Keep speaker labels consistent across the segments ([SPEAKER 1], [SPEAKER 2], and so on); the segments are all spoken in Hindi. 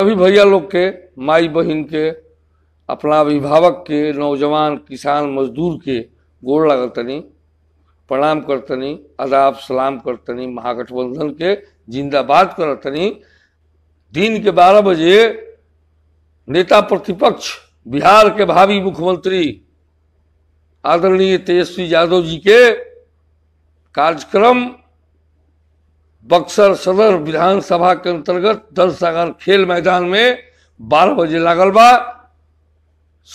[SPEAKER 1] सभी भैया लोग के माई बहन के अपना अभिभावक के नौजवान किसान मजदूर के गोर लगतनी प्रणाम करतनी अदाब सलाम करतनी महागठबंधन के जिंदाबाद करतनी दिन के बारह बजे नेता प्रतिपक्ष बिहार के भावी मुख्यमंत्री आदरणीय तेजस्वी यादव जी के कार्यक्रम बक्सर सदर विधानसभा के अंतर्गत दल सागर खेल मैदान में बारह बजे लागल बा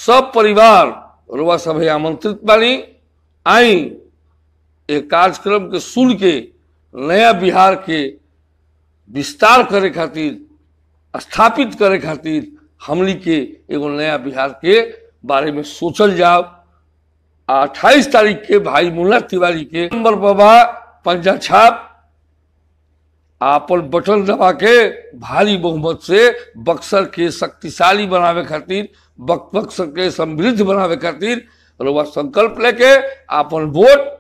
[SPEAKER 1] सब परिवार रुआ सभी आमंत्रित बानी आई एक कार्यक्रम के सुन के नया बिहार के विस्तार करे खातिर स्थापित करे खातिर हमली के एगो नया बिहार के बारे में सोचल जाओ अट्ठाईस तारीख के भाई मुन्ना तिवारी के नंबर बाबा पंजा छाप आपन बटन दबा के भारी बहुमत से बक्सर के शक्तिशाली बनावे खातिर बक्सर के समृद्ध बनावे खातिर रोबा संकल्प लेके आपन वोट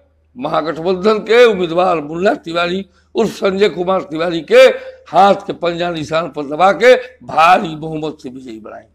[SPEAKER 1] महागठबंधन के उम्मीदवार मुल्ला तिवारी उर्फ संजय कुमार तिवारी के हाथ के पंजा निशान पर दबा के भारी बहुमत से विजयी बनाएंगे